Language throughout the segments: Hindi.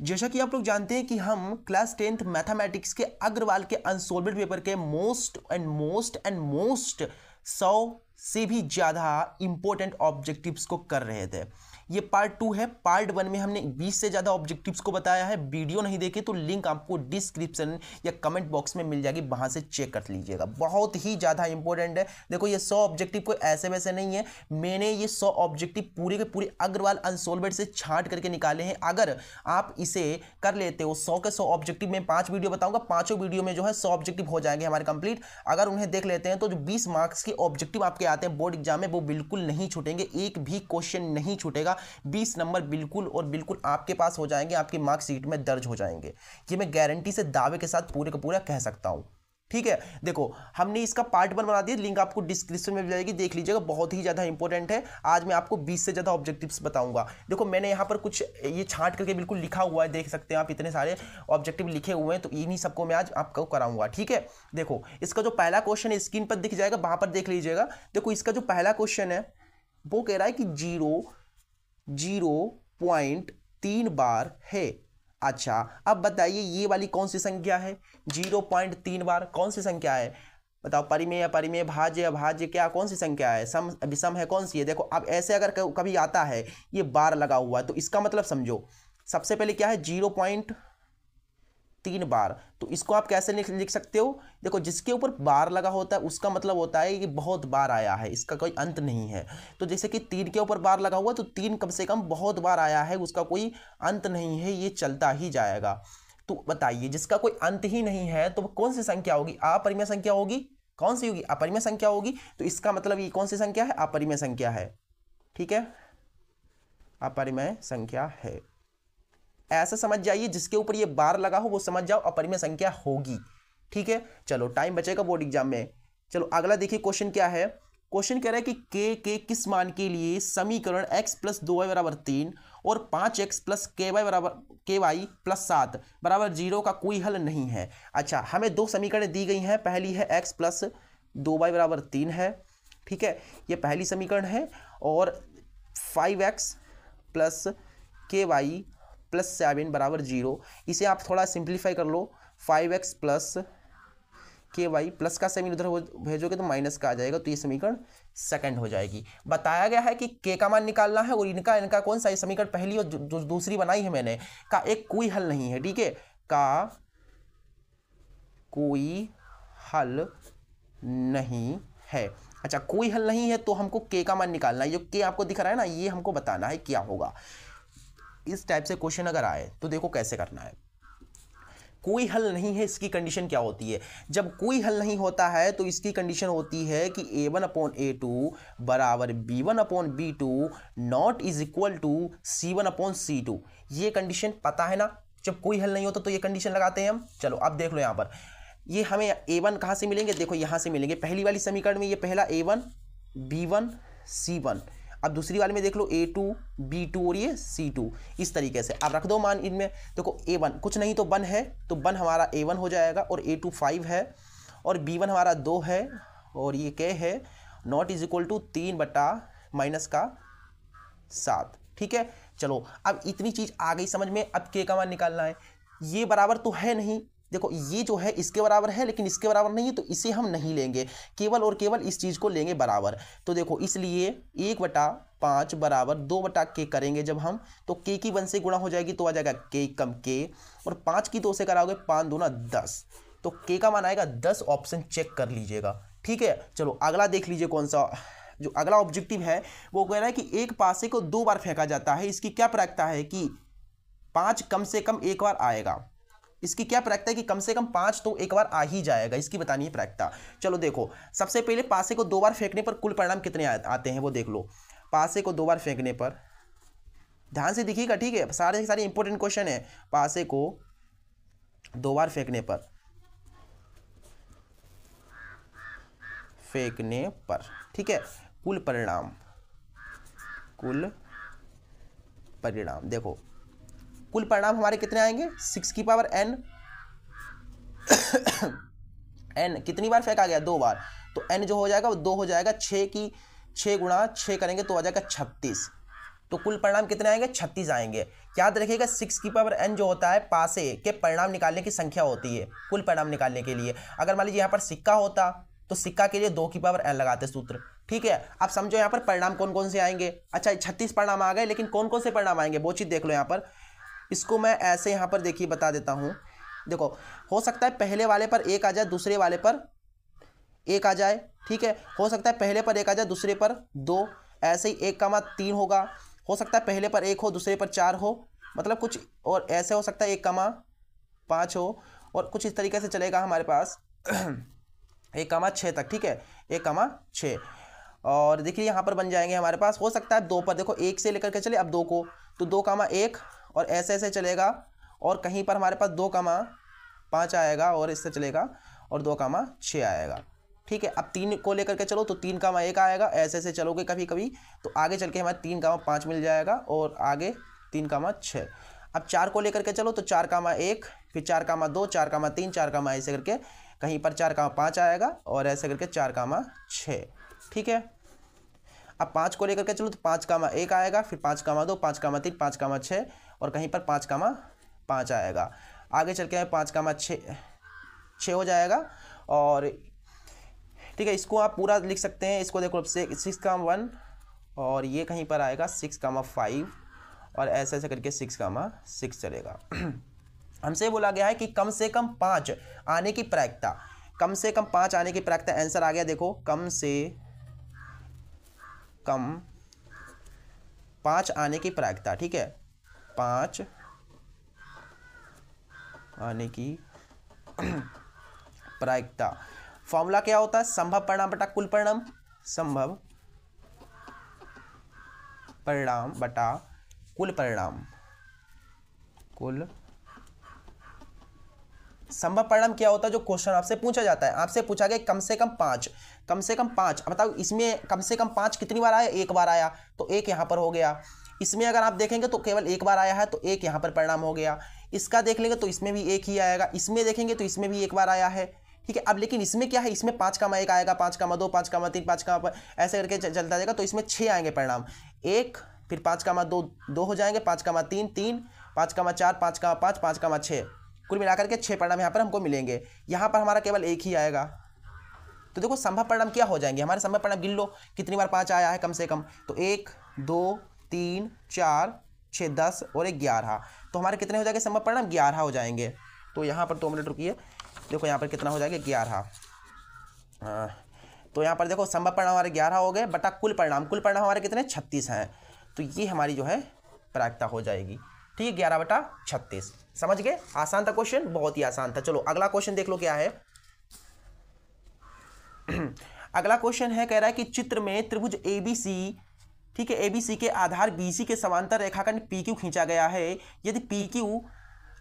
जैसा कि आप लोग जानते हैं कि हम क्लास टेंथ मैथमेटिक्स के अग्रवाल के अनसोल्वेड पेपर के most and most and most सौ से भी ज़्यादा इम्पोर्टेंट ऑब्जेक्टिव्स को कर रहे थे ये पार्ट टू है पार्ट वन में हमने 20 से ज़्यादा ऑब्जेक्टिव्स को बताया है वीडियो नहीं देखे तो लिंक आपको डिस्क्रिप्शन या कमेंट बॉक्स में मिल जाएगी वहां से चेक कर लीजिएगा बहुत ही ज़्यादा इंपॉर्टेंट है देखो ये सौ ऑब्जेक्टिव कोई ऐसे वैसे नहीं है मैंने ये सौ ऑब्जेक्टिव पूरे के पूरे अग्रवाल अनसोल्वेड से छाट करके निकाले हैं अगर आप इसे कर लेते हो सौ के सौ ऑब्जेक्टिव में पांच वीडियो बताऊंगा पांचों वीडियो में जो है सौ ऑब्जेक्टिव हो जाएंगे हमारे कंप्लीट अगर उन्हें देख लेते हैं तो जो बीस मार्क्स के ऑब्जेक्टिव आपके आते हैं बोर्ड एग्जाम में वो बिल्कुल नहीं छूटेंगे एक भी क्वेश्चन नहीं छूटेगा का बीस नंबर बिल्कुल और बिल्कुल आपके पास हो जाएंगे आपकी मार्कशीट में दर्ज हो जाएंगे ये मैं गारंटी से दावे के साथ पूरे का पूरा कह सकता हूँ ठीक है देखो हमने इसका पार्ट वन बना दिया लिंक आपको डिस्क्रिप्शन में मिल जाएगी देख लीजिएगा बहुत ही ज़्यादा इंपॉर्टेंट है आज मैं आपको 20 से ज़्यादा ऑब्जेक्टिव्स बताऊंगा देखो मैंने यहाँ पर कुछ ये छांट करके बिल्कुल लिखा हुआ है देख सकते हैं आप इतने सारे ऑब्जेक्टिव लिखे हुए हैं तो इन्हीं सबको मैं आज आपको कराऊंगा ठीक है देखो इसका जो पहला क्वेश्चन है स्क्रीन पर दिख जाएगा वहाँ पर देख लीजिएगा देखो इसका जो पहला क्वेश्चन है वो कह रहा है कि जीरो जीरो पॉइंट तीन बार है अच्छा अब बताइए ये वाली कौन सी संख्या है जीरो पॉइंट तीन बार कौन सी संख्या है बताओ परिमेय परिमेय भाज्य अभाज्य क्या कौन सी संख्या है सम विषम है कौन सी है देखो अब ऐसे अगर कभी आता है ये बार लगा हुआ है तो इसका मतलब समझो सबसे पहले क्या है जीरो पॉइंट तीन बार तो इसको आप कैसे लिख सकते हो देखो जिसके ऊपर बार लगा होता है उसका मतलब होता है कि बहुत बार आया है इसका कोई अंत नहीं है तो जैसे कि तीन के ऊपर बार लगा हुआ तो तीन कम से कम बहुत बार आया है उसका कोई अंत नहीं है ये चलता ही जाएगा तो बताइए जिसका कोई अंत ही नहीं है तो कौन सी संख्या होगी अपरिमय संख्या होगी कौन सी होगी अपरिमय संख्या होगी तो इसका मतलब ये कौन सी संख्या है अपरिमय संख्या है ठीक है अपरिमय संख्या है ऐसा समझ जाइए जिसके ऊपर ये बार लगा हो वो समझ जाओ अपरिमेय संख्या होगी ठीक है चलो टाइम बचेगा बोर्ड एग्जाम में चलो अगला देखिए क्वेश्चन क्या है क्वेश्चन कह रहा है कि के के किस मान के लिए समीकरण एक्स प्लस दो वाई बराबर तीन और पाँच एक्स प्लस के वाई बराबर के वाई प्लस सात बराबर जीरो का कोई हल नहीं है अच्छा हमें दो समीकरण दी गई हैं पहली है एक्स प्लस दो वाई बराबर तीन है ठीक है ये पहली समीकरण है और five X plus K Y plus seven बराबर जीरो इसे आप थोड़ा सिंप्लीफाई कर लो five X plus K Y plus का सेवन उधर भेजोगे तो माइनस का आ जाएगा तो ये समीकरण सेकंड हो जाएगी बताया गया है कि के का मान निकालना है और इनका इनका कौन सा ये समीकरण पहली और जो दूसरी बनाई है मैंने का एक कोई हल नहीं है ठीक है का कोई हल नहीं है अच्छा कोई हल नहीं है तो हमको के का मान निकालना है जो के आपको दिख रहा है ना ये हमको बताना है क्या होगा इस टाइप से क्वेश्चन अगर आए तो देखो कैसे करना है कोई हल नहीं है इसकी कंडीशन क्या होती है जब कोई हल नहीं होता है तो इसकी कंडीशन होती है कि A one upon A two बराबर B one upon B two not is equal to C one upon C two ये कंडीशन पता है ना जब कोई हल नहीं होता तो ये कंडीशन लगाते हैं हम चलो अब देख लो यहाँ पर ये हमें ए वन कहाँ से मिलेंगे देखो यहाँ से मिलेंगे पहली वाली समीकरण में ये पहला A one B one C one अब दूसरी वाले में देख लो ए टू बी टू और ये सी टू इस तरीके से अब रख दो मान इनमें देखो ए वन कुछ नहीं तो वन है तो वन हमारा ए वन हो जाएगा और ए टू फाइव है और बी वन हमारा दो है और ये क्या है नॉट इज इक्वल टू तीन बटा माइनस का सात ठीक है चलो अब इतनी चीज़ आ गई समझ में अब के का मान निकालना है ये बराबर तो है नहीं देखो ये जो है इसके बराबर है लेकिन इसके बराबर नहीं है तो इसे हम नहीं लेंगे केवल और केवल इस चीज़ को लेंगे बराबर तो देखो इसलिए एक बटा पाँच बराबर दो बटा के करेंगे जब हम तो के की वन से गुणा हो जाएगी तो आ जाएगा के कम के और पाँच की दो से कराओगे पाँच दो ना दस तो के का मान आएगा दस ऑप्शन चेक कर लीजिएगा ठीक है चलो अगला देख लीजिए कौन सा जो अगला ऑब्जेक्टिव है वो कह रहा है कि एक पासे को दो बार फेंका जाता है इसकी क्या प्रायिकता है कि पाँच कम से कम एक बार आएगा इसकी क्या प्रैक्ता है कि कम से कम पांच तो एक बार आ ही जाएगा इसकी बतानी है प्रैक्ता चलो देखो सबसे पहले पासे को दो बार फेंकने पर कुल परिणाम कितने आते हैं वो देख लो पासे को दो बार फेंकने पर ध्यान से दिखिएगा ठीक है सारे सारे इंपॉर्टेंट क्वेश्चन है पासे को दो बार फेंकने पर फेंकने पर ठीक है कुल परिणाम कुल परिणाम देखो कुल परिणाम हमारे कितने आएंगे सिक्स की पावर एन एन कितनी बार फेंका गया दो बार तो एन जो हो जाएगा वो दो हो जाएगा छः की छः गुणा छः करेंगे तो आ जाएगा छत्तीस तो कुल परिणाम कितने आएंगे छत्तीस आएंगे याद रखिएगा सिक्स की पावर एन जो होता है पासे के परिणाम निकालने की संख्या होती है कुल परिणाम निकालने के लिए अगर मान लीजिए यहाँ पर सिक्का होता तो सिक्का के लिए दो की पावर एन लगाते सूत्र ठीक है अब समझो यहाँ पर परिणाम कौन कौन से आएंगे अच्छा छत्तीस परिणाम आ गए लेकिन कौन कौन से परिणाम आएंगे वो चीज़ देख लो यहाँ पर इसको मैं ऐसे यहाँ पर देखिए बता देता हूँ देखो हो सकता है पहले वाले पर एक आ जाए दूसरे वाले पर एक आ जाए ठीक है हो सकता है पहले पर एक आ जाए दूसरे पर दो ऐसे ही एक का मान तीन होगा हो सकता है पहले पर एक हो दूसरे पर चार हो मतलब कुछ और ऐसे हो सकता है एक का पाँच हो और कुछ इस तरीके से चलेगा हमारे पास एक कमा छः तक ठीक है एक कमा छः और देखिए यहाँ पर बन जाएंगे हमारे पास हो सकता है दो पर देखो एक से लेकर के चले अब दो को तो दो कामा एक और ऐसे ऐसे चलेगा और कहीं पर हमारे पास दो कमा पाँच आएगा और इससे चलेगा और दो कमा छः आएगा ठीक है अब तीन को लेकर के चलो तो तीन कमा एक आएगा ऐसे ऐसे चलोगे कभी कभी तो आगे चल के हमारे तीन कमा पाँच मिल जाएगा और आगे तीन कमा छः अब चार को लेकर के चलो तो चार कामा एक फिर चार कामा दो चार कामा तीन चार कामा ऐसे करके कहीं पर चार कामा पाँच आएगा और ऐसे करके चार कामा छः ठीक है अब पाँच को लेकर के चलो तो पाँच कामा एक आएगा फिर पाँच कामा दो पाँच कामा तीन पाँच कामा छः और कहीं पर पाँच कामा पाँच आएगा आगे चल के पाँच कामा छः छः हो जाएगा और ठीक है इसको आप पूरा लिख सकते हैं इसको देखो सिक्स काम वन और ये कहीं पर आएगा सिक्स कामा फाइव और ऐसे ऐसे करके सिक्स कामा सिक्स चलेगा हमसे बोला गया है कि कम से कम पाँच आने की प्रायिकता कम से कम पाँच आने की प्रायिकता आंसर आ गया देखो कम से कम पाँच आने की प्रायिकता ठीक है पाँच यानी कि प्रायिकता फॉर्मूला क्या होता है संभव परिणाम बटा कुल परिणाम संभव परिणाम बटा कुल परिणाम कुल संभव परिणाम क्या होता है जो क्वेश्चन आपसे पूछा जाता है आपसे पूछा गया कम से कम पांच कम से कम पांच बताओ इसमें कम से कम पांच कितनी बार आया एक बार आया तो एक यहां पर हो गया इसमें अगर आप देखेंगे तो केवल एक बार आया है तो एक यहाँ पर परिणाम हो गया इसका देख लेंगे तो इसमें भी एक ही आएगा इसमें देखेंगे तो इसमें भी एक बार आया है ठीक है अब लेकिन इसमें क्या है इसमें पाँच कामा एक आएगा पाँच कामा दो पाँच कामा तीन पाँच कामा पर ऐसे करके चलता जाएगा तो इसमें छः आएंगे परिणाम एक फिर पाँच कामा दो दो हो जाएंगे पाँच कामा तीन तीन पाँच कामा चार पाँच कामा पाँच पाँच कामा छः कुल मिलाकर के छः परिणाम यहाँ पर हमको मिलेंगे यहाँ पर हमारा केवल एक ही आएगा तो देखो संभव परिणाम क्या हो जाएंगे हमारे संभव परिणाम गिन लो कितनी बार पाँच आया है कम से कम तो एक दो तीन चार छः दस और एक ग्यारह तो हमारे कितने हो जाएंगे संभव परिणाम ग्यारह हो जाएंगे तो यहाँ पर दो मिनट रुकिए देखो यहाँ पर कितना हो जाएगा ग्यारह हाँ। तो यहाँ पर देखो संभव परिणाम हमारे ग्यारह हो गए बटा कुल परिणाम कुल परिणाम हमारे कितने छत्तीस हैं तो ये हमारी जो है प्रायिकता हो जाएगी ठीक है ग्यारह बटा छत्तीस समझ गए आसान था क्वेश्चन बहुत ही आसान था चलो अगला क्वेश्चन देख लो क्या है अगला क्वेश्चन है कह रहा है कि चित्र में त्रिभुज ए बी सी ठीक है एबीसी के आधार बीसी के समांतर रेखाखंड पीक्यू खींचा गया है यदि पीक्यू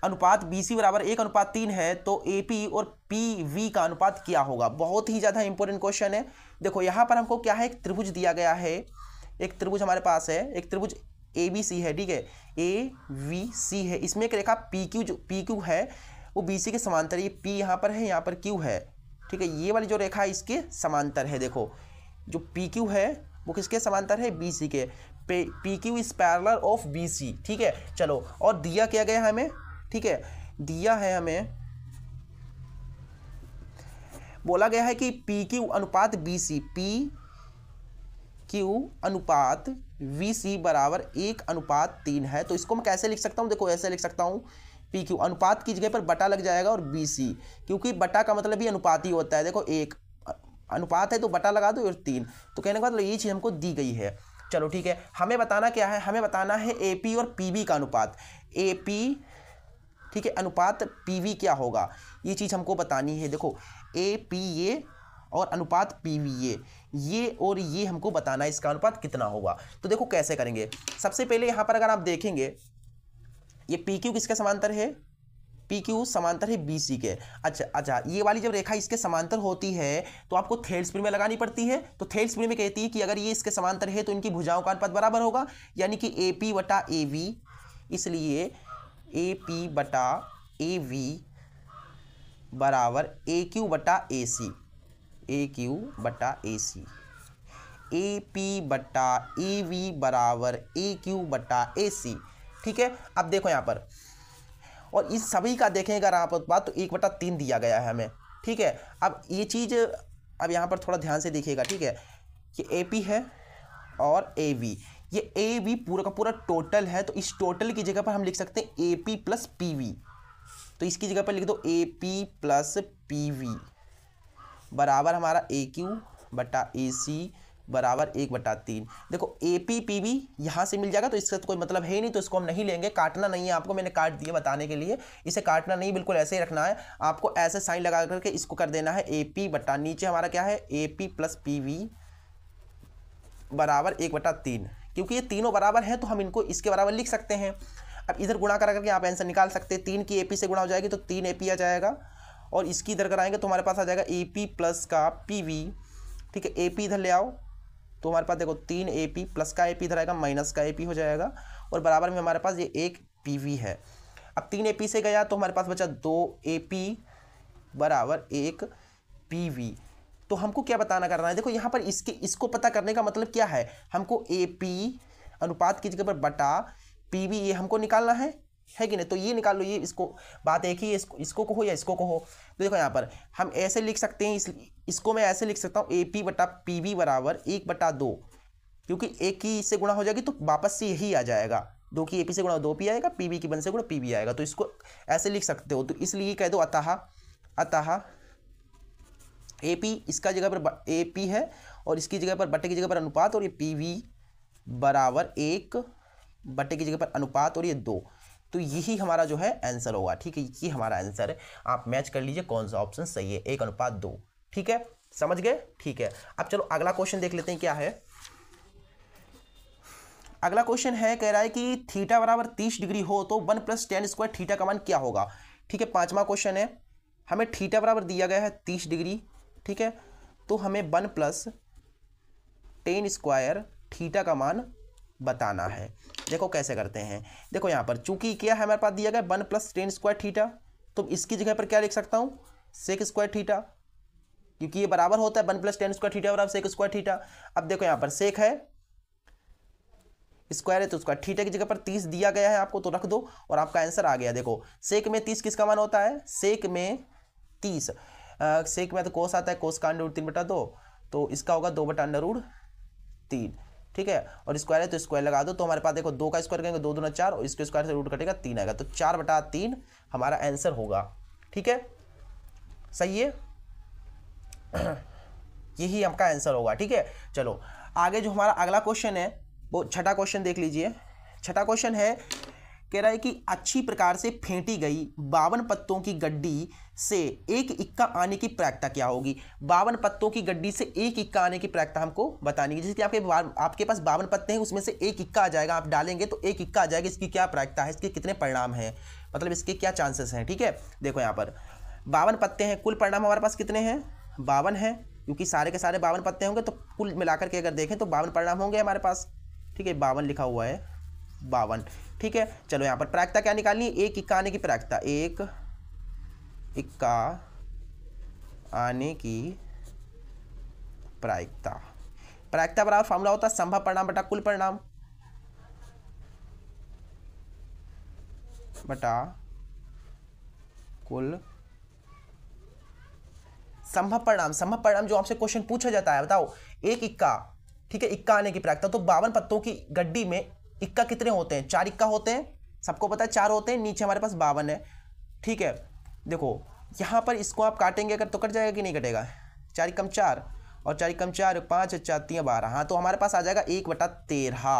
अनुपात बीसी बराबर एक अनुपात तीन है तो एपी और पीवी का अनुपात क्या होगा बहुत ही ज़्यादा इंपॉर्टेंट क्वेश्चन है देखो यहाँ पर हमको क्या है एक त्रिभुज दिया गया है एक त्रिभुज हमारे पास है एक त्रिभुज ए बी सी है ठीक है ए वी सी है इसमें एक रेखा पी क्यू जो पी क्यू है वो बी सी के समांतर ये पी यहाँ पर है यहाँ पर क्यू है ठीक है ये वाली जो रेखा है इसके समांतर है देखो जो पी क्यू है वो किसके समांतर है बी सी के P Q is parallel of B C ठीक है चलो और दिया क्या गया हमें ठीक है दिया है हमें बोला गया है कि पी क्यू अनुपात बी सी पी क्यू अनुपात वी सी बराबर एक अनुपात तीन है तो इसको मैं कैसे लिख सकता हूँ देखो ऐसे लिख सकता हूँ पी क्यू अनुपात की जगह पर बटा लग जाएगा और बी सी क्योंकि बटा का मतलब ही अनुपात ही होता है देखो एक अनुपात है तो बटा लगा दो और तीन तो कहने का मतलब ये चीज़ हमको दी गई है चलो ठीक है हमें बताना क्या है हमें बताना है ए पी और पी बी का अनुपात ए पी ठीक है अनुपात पी वी क्या होगा ये चीज़ हमको बतानी है देखो ए पी ए और अनुपात पी वी ये ये और ये हमको बताना है इसका अनुपात कितना होगा तो देखो कैसे करेंगे सबसे पहले यहाँ पर अगर आप देखेंगे ये पी क्यू किसके समांतर है पी क्यू समांतर है बी सी के अच्छा अच्छा ये वाली जब रेखा इसके समांतर होती है तो आपको थेल स्प्रिंग में लगानी पड़ती है तो थेल स्प्रिंग में कहती है कि अगर ये इसके समांतर है तो इनकी भुजाओं का अनुपात बराबर होगा यानी कि ए पी बटा ए वी इसलिए ए पी बटा ए वी बराबर ए क्यू बटा ए सी ए क्यू बटा ए सी ए पी बटा ए वी बराबर ए क्यू बटा ए सी ठीक है अब देखो यहाँ पर और इस सभी का देखें अगर आप उत्पाद तो एक बटा तीन दिया गया है हमें ठीक है अब ये चीज़ अब यहाँ पर थोड़ा ध्यान से देखिएगा ठीक है ये ए पी है और ए वी ये ए वी पूरा का पूरा टोटल है तो इस टोटल की जगह पर हम लिख सकते हैं A P plus P V तो इसकी जगह पर लिख दो A P plus P V बराबर हमारा ए क्यू बटा ए सी बराबर एक बटा तीन देखो ए पी पी बी यहाँ से मिल जाएगा तो इसका तो कोई मतलब है नहीं तो इसको हम नहीं लेंगे काटना नहीं है आपको मैंने काट दिया बताने के लिए इसे काटना नहीं बिल्कुल ऐसे ही रखना है आपको ऐसे साइन लगा करके इसको कर देना है ए पी बटा नीचे हमारा क्या है A P plus P V बराबर एक बटा तीन क्योंकि ये तीनों बराबर हैं तो हम इनको इसके बराबर लिख सकते हैं अब इधर गुणा करा करके आप आंसर निकाल सकते हैं तीन की ए पी से गुणा हो जाएगी तो तीन ए पी आ जाएगा और इसकी इधर कराएंगे तो हमारे पास आ जाएगा ए पी प्लस का पी वी ठीक है ए पी इधर ले आओ तो हमारे पास देखो तीन ए पी प्लस का ए पी इधर आएगा माइनस का ए पी हो जाएगा और बराबर में हमारे पास ये एक पी वी है अब तीन ए पी से गया तो हमारे पास बचा दो ए पी बराबर एक पी वी तो हमको क्या बताना करना है देखो यहाँ पर इसके इसको पता करने का मतलब क्या है हमको ए पी अनुपात की जगह पर बटा पी वी ये हमको निकालना है है कि नहीं तो ये निकाल लो ये इसको बात एक ही इसको इसको कहो या इसको कहो तो देखो यहाँ पर हम ऐसे लिख सकते हैं इस इसको मैं ऐसे लिख सकता हूँ ए पी बटा पी बी बराबर एक बटा दो क्योंकि ए की इससे गुणा हो जाएगी तो वापस से यही आ जाएगा दो की ए पी से गुणा दो पी आएगा पी बी की बन से गुणा पी बी आएगा तो इसको ऐसे लिख सकते हो तो इसलिए कह दो अतः अतः ए पी इसका जगह पर ए पी है और इसकी जगह पर बटे की जगह पर अनुपात और ये पी वी बराबर एक बटे की जगह पर अनुपात और ये दो तो यही हमारा जो है आंसर होगा ठीक है ये हमारा आंसर है आप मैच कर लीजिए कौन सा ऑप्शन सही है एक अनुपात दो ठीक है समझ गए ठीक है अब चलो अगला क्वेश्चन देख लेते हैं क्या है अगला क्वेश्चन है कह रहा है कि थीटा बराबर तीस डिग्री हो तो one plus tan square theta का मान क्या होगा ठीक है पांचवा क्वेश्चन है हमें थीटा बराबर दिया गया है तीस डिग्री ठीक है तो हमें one plus tan square theta का मान बताना है देखो कैसे करते हैं देखो यहाँ पर चूंकि क्या है हमारे पास दिया गया one plus tan square theta तो इसकी जगह पर क्या लिख सकता हूँ सेक स्क्वायर थीटा क्योंकि ये बराबर होता है one plus tan square theta बराबर सेक स्क्वायर थीटा अब देखो यहाँ पर सेक है स्क्वायर है तो उसका थीटा की जगह पर तीस दिया गया है आपको तो रख दो और आपका आंसर आ गया देखो सेक में तीस किसका मान होता है सेक में तीस सेक में तो कोस आता है कोस का अंडर तीन बटा दो तो इसका होगा दो बटा अंडर तीन ठीक है और स्क्वायर है तो स्क्वायर लगा दो तो हमारे पास देखो दो का स्क्वायर करेंगे दो दो चार और इसके स्क्वायर से रूट कटेगा तीन आएगा तो चार बटा तीन हमारा आंसर होगा ठीक है सही है यही आपका आंसर होगा ठीक है चलो आगे जो हमारा अगला क्वेश्चन है वो छठा क्वेश्चन देख लीजिए छठा क्वेश्चन है कह रहा है कि अच्छी प्रकार से फेंटी गई बावन पत्तों की गड्डी से एक इक्का आने की प्रायिकता क्या होगी बावन पत्तों की गड्डी से एक इक्का आने की प्रायिकता हमको बतानी है जैसे कि आपके आपके पास बावन पत्ते हैं उसमें से एक इक्का आ जाएगा आप डालेंगे तो एक इक्का आ जाएगा इसकी क्या प्रायिकता है इसके कितने परिणाम हैं मतलब इसके क्या चांसेस हैं ठीक है देखो यहाँ पर बावन पत्ते हैं कुल परिणाम हमारे पास कितने हैं बावन है क्योंकि सारे के सारे बावन पत्ते होंगे तो कुल मिलाकर के अगर देखें तो बावन परिणाम होंगे हमारे पास ठीक है बावन लिखा हुआ है बावन ठीक है चलो यहाँ पर प्रायिकता क्या निकालनी है एक इक्का आने की प्रायिकता एक इक्का आने की प्रायिकता प्रायिकता बराबर फॉर्मूला होता है संभव परिणाम बटा कुल परिणाम बटा कुल संभव परिणाम संभव परिणाम जो आपसे क्वेश्चन पूछा जाता है बताओ एक इक्का ठीक है इक्का आने की प्रायिकता तो बावन पत्तों की गड्डी में इक्का कितने होते हैं चार इक्का होते हैं सबको पता है चार होते हैं नीचे हमारे पास बावन है ठीक है देखो यहाँ पर इसको आप काटेंगे अगर तो कट जाएगा कि नहीं कटेगा चार कम चार और चार कम चार पाँच चातियाँ बारह हाँ तो हमारे पास आ जाएगा एक बटा तेरह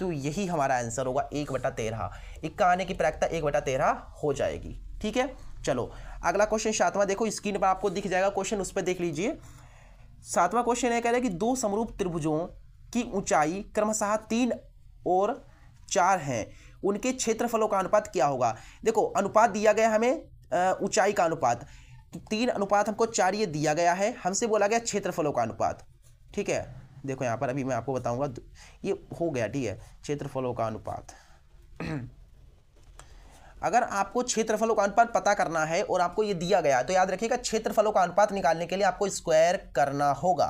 तो यही हमारा आंसर होगा एक बटा तेरह इक्का आने की प्रायिकता एक बटा तेरह हो जाएगी ठीक है चलो अगला क्वेश्चन सातवां देखो स्क्रीन पर आपको दिख जाएगा क्वेश्चन उस पर देख लीजिए सातवां क्वेश्चन है कह रहे कि दो समरूप त्रिभुजों की ऊंचाई क्रमशः तीन और चार हैं उनके क्षेत्रफलों का अनुपात क्या होगा देखो अनुपात दिया गया हमें ऊंचाई का अनुपात तीन अनुपात हमको चार ये दिया गया है हमसे बोला गया क्षेत्रफलों का अनुपात ठीक है देखो यहाँ पर अभी मैं आपको बताऊंगा ये हो गया ठीक है क्षेत्रफलों का अनुपात अगर आपको क्षेत्रफलों का अनुपात पता करना है और आपको ये दिया गया तो याद रखिएगा क्षेत्रफलों का अनुपात निकालने के लिए आपको स्क्वायर करना होगा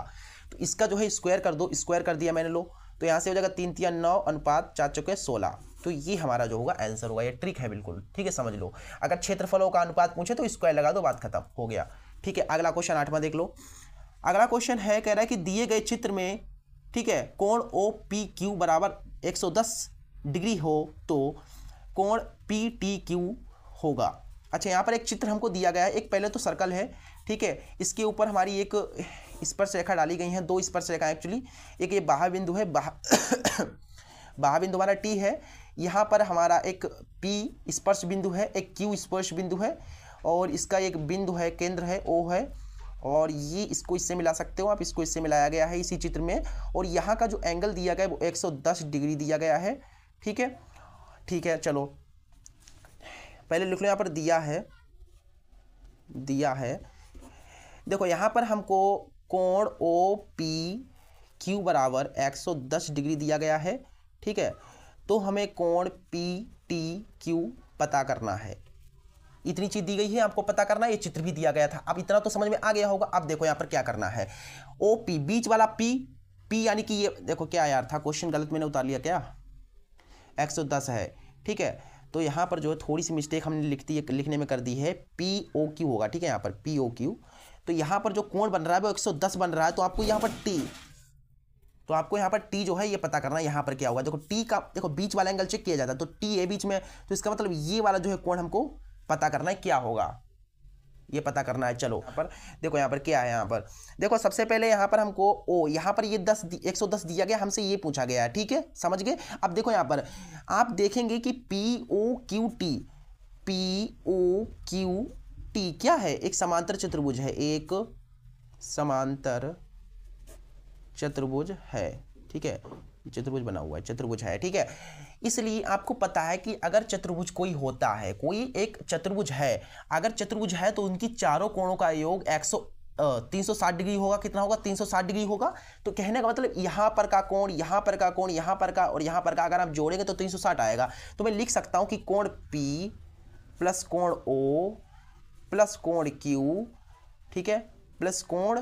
तो इसका जो है स्क्वायर कर दो स्क्वायर कर दिया मैंने लो तो यहाँ से हो जाएगा तीन तीन नौ अनुपात चार चौके सोलह तो ये हमारा जो होगा आंसर होगा ये ट्रिक है बिल्कुल ठीक है समझ लो अगर क्षेत्रफलों का अनुपात पूछे तो स्क्वायर लगा दो बात खत्म हो गया ठीक है अगला क्वेश्चन आठवां देख लो अगला क्वेश्चन है कह रहा है कि दिए गए चित्र में ठीक है कोण ओ पी क्यू बराबर दस डिग्री हो तो कोण पी टी क्यू होगा अच्छा यहाँ पर एक चित्र हमको दिया गया है एक पहले तो सर्कल है ठीक है इसके ऊपर हमारी एक स्पर्श रेखा डाली गई है दो स्पर्श रेखा एक्चुअली एक ये बाहा बिंदु है बाहा बिंदु हमारा टी है यहाँ पर हमारा एक पी स्पर्श बिंदु है एक क्यू स्पर्श बिंदु है और इसका एक बिंदु है केंद्र है ओ है और ये इसको इससे मिला सकते हो आप इसको इससे मिलाया गया है इसी चित्र में और यहाँ का जो एंगल दिया गया है वो 110 डिग्री दिया गया है ठीक है ठीक है चलो पहले लिख लो यहाँ पर दिया है दिया है देखो यहाँ पर हमको कोण ओ पी क्यू बराबर 110 डिग्री दिया गया है ठीक है तो हमें कोण पी टी क्यू पता करना है इतनी चीज़ दी गई है आपको पता करना है ये चित्र भी दिया गया था अब इतना तो समझ में आ गया होगा अब देखो यहाँ पर क्या करना है ओ पी बीच वाला पी पी यानी कि ये देखो क्या यार था क्वेश्चन गलत मैंने उतार लिया क्या 110 है ठीक है तो यहाँ पर जो है थोड़ी सी मिस्टेक हमने लिखती है लिखने में कर दी है पी ओ क्यू होगा ठीक है यहाँ पर पी ओ क्यू तो यहाँ पर जो कोण बन रहा है वो 110 बन रहा है तो आपको यहाँ पर टी तो आपको यहाँ पर टी जो है ये पता करना है यहाँ पर क्या होगा देखो टी का देखो बीच वाला एंगल चेक किया जाता है तो टी ए बीच में तो इसका मतलब ये वाला जो है कोण हमको पता करना है क्या होगा ये पता करना है चलो यहाँ पर देखो यहाँ पर क्या है यहाँ पर देखो सबसे पहले यहाँ पर हमको ओ यहाँ पर ये दस एक सौ दस दिया गया हमसे ये पूछा गया है ठीक है समझ गए अब देखो यहाँ पर आप देखेंगे कि P O Q T P O Q T क्या है एक समांतर चतुर्भुज है एक समांतर चतुर्भुज है ठीक है चतुर्भुज बना हुआ है चतुर्भुज है ठीक है इसलिए आपको पता है कि अगर चतुर्भुज कोई होता है कोई एक चतुर्भुज है अगर चतुर्भुज है तो उनकी चारों कोणों का योग सौ साठ डिग्री होगा कितना होगा 360 डिग्री होगा तो कहने का मतलब यहाँ पर का कोण यहाँ पर का कोण यहाँ पर का और यहाँ पर का अगर आप जोड़ेंगे तो 360 आएगा तो मैं लिख सकता हूँ कि कोण पी प्लस कोण ओ प्लस कोण क्यू ठीक है प्लस कोण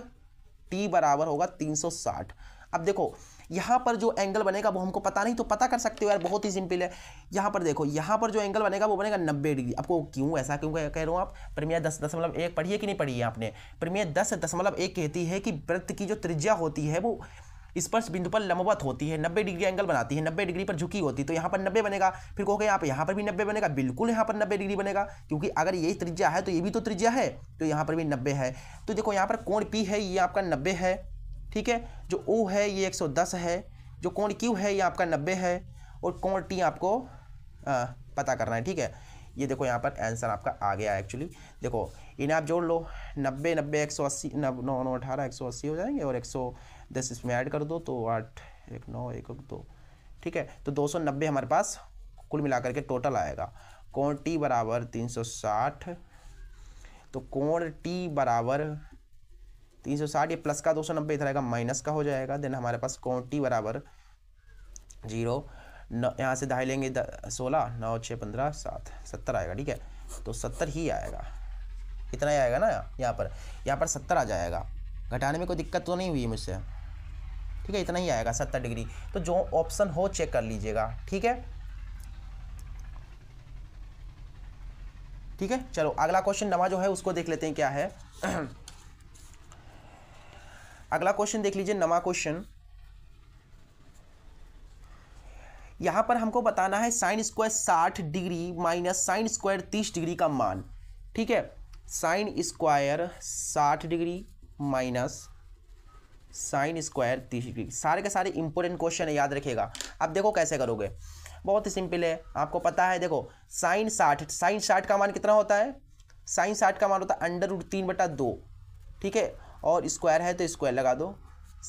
टी बराबर होगा साठ अब देखो यहाँ पर जो एंगल बनेगा वो हमको पता नहीं तो पता कर सकते हो यार बहुत ही सिंपल है यहाँ पर देखो यहाँ पर जो एंगल बनेगा वो बनेगा नब्बे डिग्री आपको क्यों ऐसा क्यों कह रहा हूँ आप प्रमेय दस दशमलव एक पढ़िए कि नहीं पढ़िए आपने प्रमेय दस दशमलव एक कहती है कि वृत्त की जो त्रिज्या होती है वो स्पर्श बिंदु पर लंबवत होती है नब्बे डिग्री एंगल बनाती है नब्बे डिग्री पर झुकी होती है तो यहाँ पर नब्बे बनेगा फिर कहोगे आप यहाँ पर भी नब्बे बनेगा बिल्कुल यहाँ पर नब्बे डिग्री बनेगा क्योंकि अगर यही त्रिज्या है तो ये भी तो त्रिज्या है तो यहाँ पर भी नब्बे है तो देखो यहाँ पर कोण पी है ये आपका नब्बे है ठीक है जो ओ है ये 110 है जो कोण क्यू है ये आपका 90 है और कोण टी आपको आ, पता करना है ठीक है ये देखो यहाँ पर आंसर आपका आ गया है एक्चुअली देखो इन्हें आप जोड़ लो नब्बे नब्बे एक सौ अस्सी नब नौ नौ अठारह एक सौ अस्सी हो जाएंगे और एक सौ दस इसमें ऐड कर दो तो आठ एक नौ एक दो ठीक है तो दो सौ नब्बे हमारे पास कुल मिलाकर के टोटल आएगा कोण टी बराबर तीन सौ साठ तो कोण टी बराबर तीन सौ साठ ये प्लस का दो सौ नब्बे इधर आएगा माइनस का हो जाएगा देन हमारे पास टी बराबर जीरो नौ यहाँ से दहाई लेंगे सोलह नौ छः पंद्रह सात सत्तर आएगा ठीक है तो सत्तर ही आएगा इतना ही आएगा ना यहाँ पर यहाँ पर सत्तर आ जाएगा घटाने में कोई दिक्कत तो नहीं हुई मुझसे ठीक है इतना ही आएगा सत्तर डिग्री तो जो ऑप्शन हो चेक कर लीजिएगा ठीक है ठीक है चलो अगला क्वेश्चन नवा जो है उसको देख लेते हैं क्या है अगला क्वेश्चन देख लीजिए नवा क्वेश्चन यहां पर हमको बताना है साइन स्क्वायर साठ डिग्री माइनस साइन स्क्वायर तीस डिग्री का मान ठीक है साइन स्क्वायर साठ डिग्री माइनस साइन स्क्वायर तीस डिग्री सारे के सारे इंपॉर्टेंट क्वेश्चन है याद रखिएगा अब देखो कैसे करोगे बहुत ही सिंपल है आपको पता है देखो साइन साठ साइन साठ का मान कितना होता है साइन साठ का मान होता है अंडर रूट तीन बटा दो ठीक है और स्क्वायर है तो स्क्वायर लगा दो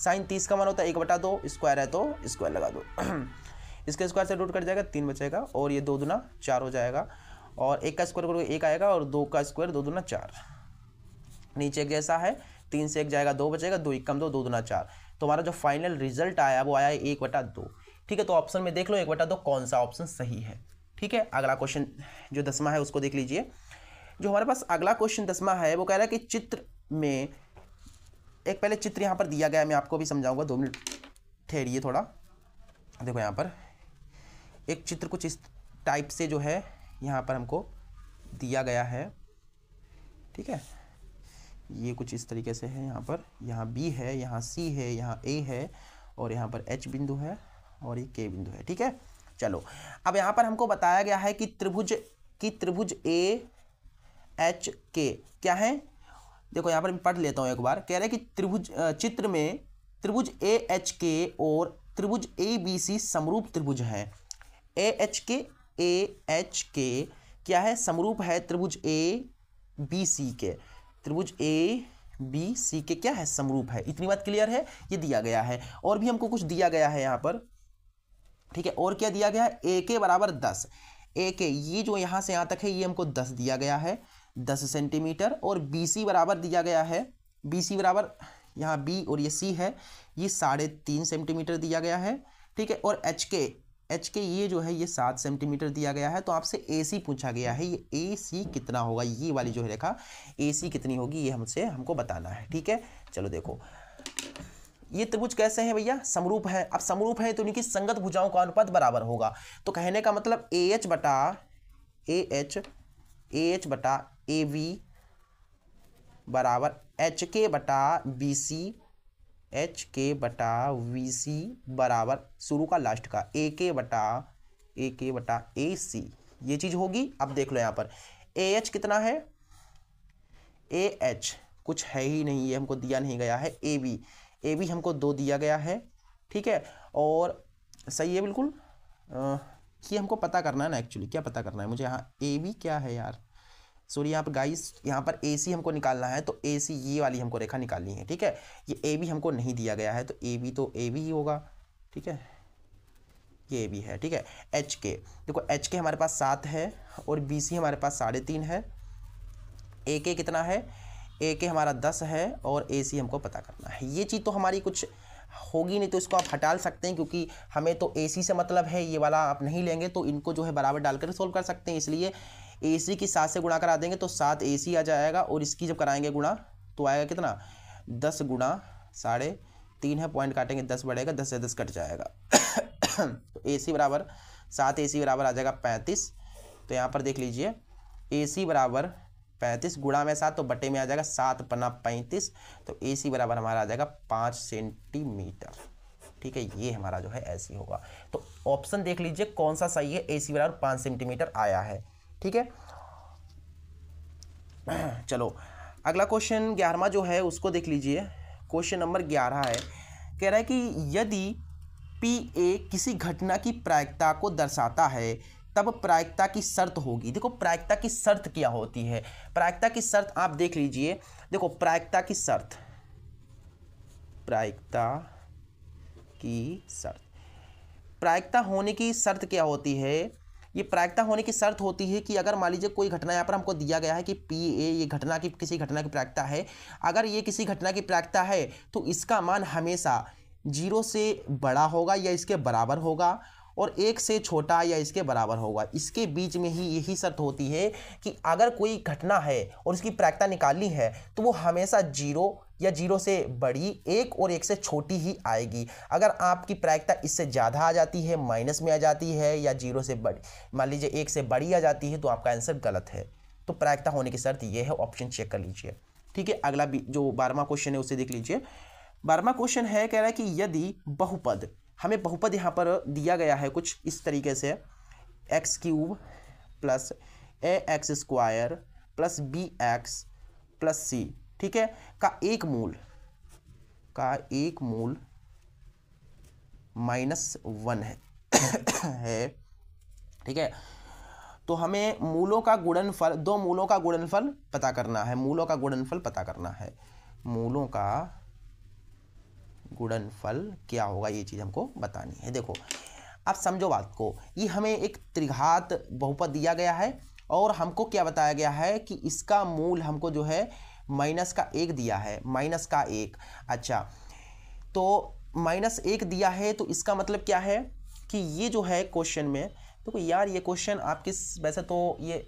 साइन तीस का मान होता है एक बटा दो स्क्वायर है तो स्क्वायर लगा दो इसका स्क्वायर से रूट कट जाएगा तीन बचेगा और ये दो दुना चार हो जाएगा और एक का स्क्वायर करोगे एक आएगा और दो का स्क्वायर दो दुना चार नीचे एक जैसा है तीन से एक जाएगा दो बचेगा दो एक कम दो दो दुना चार तो हमारा जो फाइनल रिजल्ट आया वो आया है एक बटा दो ठीक है तो ऑप्शन में देख लो एक बटा दो कौन सा ऑप्शन सही है ठीक है अगला क्वेश्चन जो दसवा है उसको देख लीजिए जो हमारे पास अगला क्वेश्चन दसवा है वो कह रहा है कि चित्र में एक पहले चित्र यहाँ पर दिया गया है मैं आपको भी समझाऊंगा दो मिनट ठहरिए थोड़ा देखो यहाँ पर एक चित्र कुछ इस टाइप से जो है यहाँ पर हमको दिया गया है ठीक है ये कुछ इस तरीके से है यहाँ पर यहाँ बी है यहाँ सी है यहाँ ए है और यहाँ पर एच बिंदु है और ये के बिंदु है ठीक है चलो अब यहाँ पर हमको बताया गया है कि त्रिभुज की त्रिभुज ए एच के क्या है देखो यहाँ पर मैं पढ़ लेता हूँ एक बार कह रहे हैं कि त्रिभुज चित्र में त्रिभुज ए एच के और त्रिभुज ए बी सी समरूप त्रिभुज है ए एच के ए एच के क्या है समरूप है त्रिभुज ए बी सी के त्रिभुज ए बी सी के क्या है समरूप है इतनी बात क्लियर है ये दिया गया है और भी हमको कुछ दिया गया है यहाँ पर ठीक है और क्या दिया गया है ए के बराबर दस ए के ये जो यहाँ से यहाँ तक है ये हमको दस दिया गया है दस सेंटीमीटर और बी सी बराबर दिया गया है बी सी बराबर यहाँ बी और ये सी है ये साढ़े तीन सेंटीमीटर दिया गया है ठीक है और एच के एच के ये जो है ये सात सेंटीमीटर दिया गया है तो आपसे ए सी पूछा गया है ये ए सी कितना होगा ये वाली जो है रेखा ए सी कितनी होगी ये हमसे हमको बताना है ठीक है चलो देखो ये त्रिभुज कैसे हैं भैया समरूप है अब समरूप है तो इनकी संगत भुजाओं का अनुपात बराबर होगा तो कहने का मतलब ए एच बटा ए एच ए एच बटा ए वी बराबर एच के बटा बी सी एच के बटा वी सी बराबर शुरू का लास्ट का ए के बटा ए के बटा ए सी ये चीज़ होगी अब देख लो यहाँ पर ए एच कितना है ए एच कुछ है ही नहीं ये हमको दिया नहीं गया है ए बी ए बी हमको दो दिया गया है ठीक है और सही है बिल्कुल आ, ये हमको पता करना है ना एक्चुअली क्या पता करना है मुझे यहाँ ए बी क्या है यार सॉरी यहाँ पर गाइस यहाँ पर ए सी हमको निकालना है तो ए सी ये वाली हमको रेखा निकालनी है ठीक है ये ए बी हमको नहीं दिया गया है तो ए बी तो ए बी ही होगा ठीक है ये भी है ठीक है एच के देखो एच के हमारे पास सात है और बी सी हमारे पास साढ़े तीन है ए के कितना है ए के हमारा दस है और ए सी हमको पता करना है ये चीज़ तो हमारी कुछ होगी नहीं तो इसको आप हटा सकते हैं क्योंकि हमें तो ए सी से मतलब है ये वाला आप नहीं लेंगे तो इनको जो है बराबर डालकर सॉल्व कर सकते हैं इसलिए ए सी की सात से गुणा करा देंगे तो सात ए सी आ जाएगा और इसकी जब कराएंगे गुणा तो आएगा कितना दस गुणा साढ़े तीन है पॉइंट काटेंगे दस बढ़ेगा दस से दस कट जाएगा तो ए सी बराबर सात ए सी बराबर आ जाएगा पैंतीस तो यहाँ पर देख लीजिए ए सी बराबर पैंतीस गुणा में सात तो बटे में आ जाएगा सात पन्ना पैंतीस तो ए सी बराबर हमारा आ जाएगा पाँच सेंटीमीटर ठीक है ये हमारा जो है ऐसी होगा तो ऑप्शन देख लीजिए कौन सा सही है ए सी बराबर पाँच सेंटीमीटर आया है ठीक है चलो अगला क्वेश्चन ग्यारहवा जो है उसको देख लीजिए क्वेश्चन नंबर ग्यारह है कह रहा है कि यदि पी ए किसी घटना की प्रायिकता को दर्शाता है तब प्रायिकता की शर्त होगी देखो प्रायिकता की शर्त क्या होती है प्रायिकता की शर्त आप देख लीजिए देखो प्रायिकता की शर्त प्रायिकता की शर्त प्रायिकता होने की शर्त क्या होती है ये प्रायिकता होने की शर्त होती है कि अगर मान लीजिए कोई घटना यहाँ पर हमको दिया गया है कि पी ए ये घटना की किसी घटना की प्रायिकता है अगर ये किसी घटना की प्रायिकता है तो इसका मान हमेशा जीरो से बड़ा होगा या इसके बराबर होगा और एक से छोटा या इसके बराबर होगा इसके बीच में ही यही शर्त होती है कि अगर कोई घटना है और उसकी प्रायिकता निकालनी है तो वो हमेशा जीरो या जीरो से बड़ी एक और एक से छोटी ही आएगी अगर आपकी प्रायिकता इससे ज़्यादा आ जाती है माइनस में आ जाती है या जीरो से बड़ी मान लीजिए एक से बड़ी आ जाती है तो आपका आंसर गलत है तो प्रायिकता होने की शर्त ये है ऑप्शन चेक कर लीजिए ठीक है अगला जो बारहवा क्वेश्चन है उसे देख लीजिए बारहवा क्वेश्चन है कह रहा है कि यदि बहुपद हमें बहुपद यहाँ पर दिया गया है कुछ इस तरीके से X cube plus A X square plus B X plus C ठीक है का एक मूल का एक मूल माइनस वन है है ठीक है तो हमें मूलों का गुणनफल दो मूलों का गुणनफल पता करना है मूलों का गुणनफल पता करना है मूलों का गुणनफल क्या होगा ये चीज़ हमको बतानी है देखो अब समझो बात को ये हमें एक त्रिघात बहुपद दिया गया है और हमको क्या बताया गया है कि इसका मूल हमको जो है माइनस का एक दिया है माइनस का एक अच्छा तो माइनस एक दिया है तो इसका मतलब क्या है कि ये जो है क्वेश्चन में देखो तो यार ये क्वेश्चन आपके वैसे तो ये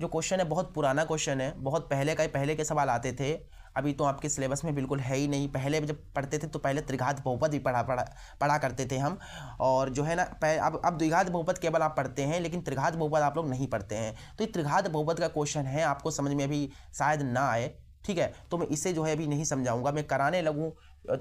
जो क्वेश्चन है बहुत पुराना क्वेश्चन है बहुत पहले का पहले के सवाल आते थे अभी तो आपके सिलेबस में बिल्कुल है ही नहीं पहले जब पढ़ते थे तो पहले त्रिघात बहुपद भी पढ़ा पढ़ा पढ़ा करते थे हम और जो है ना अब अब द्विघात बहुपद केवल आप पढ़ते हैं लेकिन त्रिघात बहुपद आप लोग नहीं पढ़ते हैं तो ये त्रिघात बहुपद का क्वेश्चन है आपको समझ में अभी शायद ना आए ठीक है तो मैं इसे जो है अभी नहीं समझाऊंगा मैं कराने लगूँ